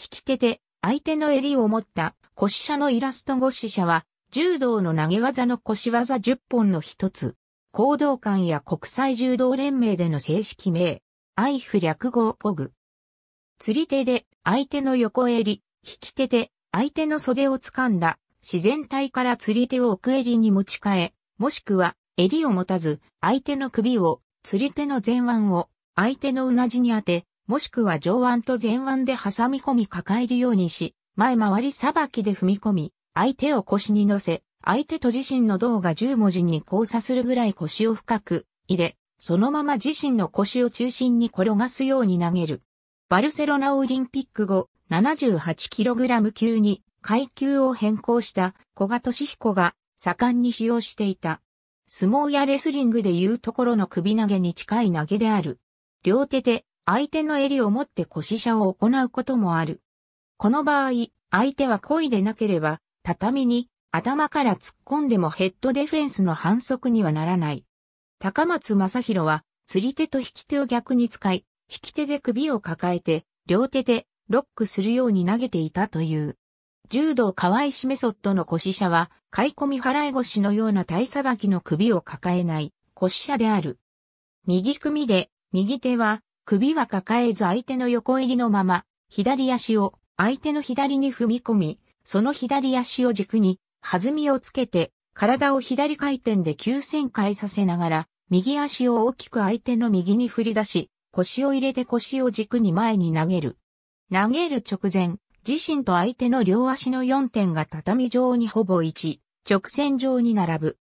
引き手で相手の襟を持った腰車のイラスト腰死者は、柔道の投げ技の腰技10本の一つ。行動館や国際柔道連盟での正式名。アイフ略語コグ。釣り手で相手の横襟、引き手で相手の袖を掴んだ自然体から釣り手を奥襟に持ち替え、もしくは襟を持たず相手の首を釣り手の前腕を相手のうなじに当て、もしくは上腕と前腕で挟み込み抱えるようにし、前回りさばきで踏み込み、相手を腰に乗せ、相手と自身の胴が10文字に交差するぐらい腰を深く入れ、そのまま自身の腰を中心に転がすように投げる。バルセロナオリンピック後、78kg 級に階級を変更した古賀俊彦が盛んに使用していた。相撲やレスリングでいうところの首投げに近い投げである。両手で相手の襟を持って腰車を行うこともある。この場合、相手は故意でなければ、畳に頭から突っ込んでもヘッドデフェンスの反則にはならない。高松正宏は、釣り手と引き手を逆に使い、引き手で首を抱えて、両手でロックするように投げていたという。柔道河氏メソッドの腰車は、買い込み払い腰のような体さばきの首を抱えない腰車である。右組で、右手は首は抱えず相手の横入りのまま、左足を相手の左に踏み込み、その左足を軸に、弾みをつけて、体を左回転で急旋回させながら、右足を大きく相手の右に振り出し、腰を入れて腰を軸に前に投げる。投げる直前、自身と相手の両足の4点が畳状にほぼ一直線上に並ぶ。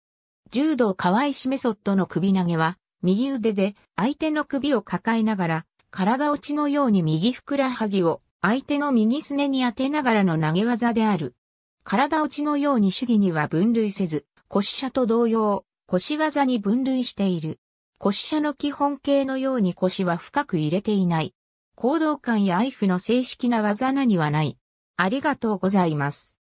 柔道河合氏メソッドの首投げは、右腕で相手の首を抱えながら、体落ちのように右ふくらはぎを相手の右すねに当てながらの投げ技である。体落ちのように主義には分類せず、腰車と同様、腰技に分類している。腰車の基本形のように腰は深く入れていない。行動感や愛婦の正式な技なにはない。ありがとうございます。